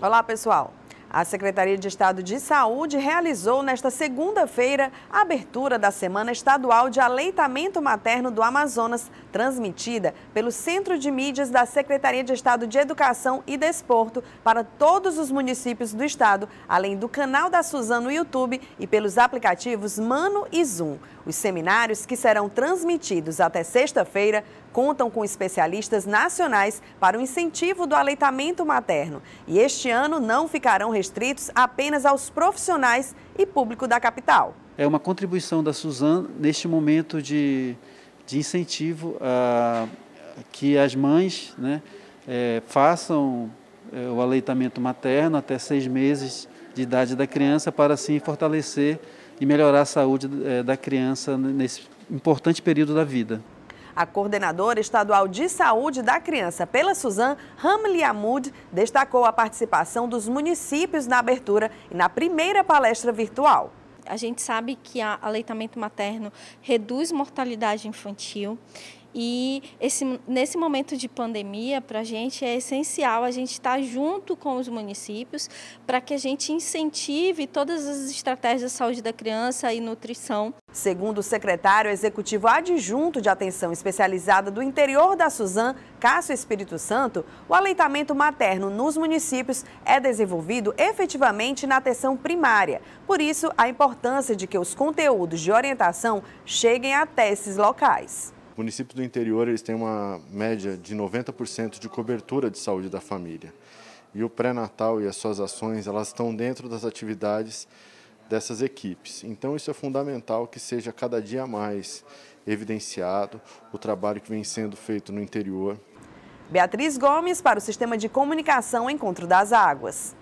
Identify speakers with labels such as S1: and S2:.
S1: Olá, pessoal. A Secretaria de Estado de Saúde realizou nesta segunda-feira a abertura da Semana Estadual de Aleitamento Materno do Amazonas, transmitida pelo Centro de Mídias da Secretaria de Estado de Educação e Desporto para todos os municípios do estado, além do canal da Suzano no YouTube e pelos aplicativos Mano e Zoom. Os seminários, que serão transmitidos até sexta-feira, contam com especialistas nacionais para o incentivo do aleitamento materno. E este ano não ficarão restritos apenas aos profissionais e público da capital.
S2: É uma contribuição da Suzan neste momento de, de incentivo a, que as mães né, é, façam é, o aleitamento materno até seis meses de idade da criança para assim fortalecer e melhorar a saúde é, da criança nesse importante período da vida.
S1: A coordenadora estadual de saúde da criança pela Suzan, Hamli Amud, destacou a participação dos municípios na abertura e na primeira palestra virtual. A gente sabe
S3: que o aleitamento materno reduz mortalidade infantil e esse, nesse momento de pandemia, para a gente é essencial a gente estar tá junto com os municípios para que a gente incentive todas as estratégias de saúde da criança e
S1: nutrição Segundo o secretário executivo adjunto de atenção especializada do interior da Suzan, Cássio Espírito Santo, o aleitamento materno nos municípios é desenvolvido efetivamente na atenção primária. Por isso, a importância de que os conteúdos de orientação cheguem até esses locais.
S4: Municípios do interior eles têm uma média de 90% de cobertura de saúde da família. E o pré-natal e as suas ações, elas estão dentro das atividades dessas equipes. Então, isso é fundamental que seja cada dia mais evidenciado o trabalho que vem sendo feito no interior. Beatriz Gomes para o Sistema de Comunicação Encontro das
S1: Águas.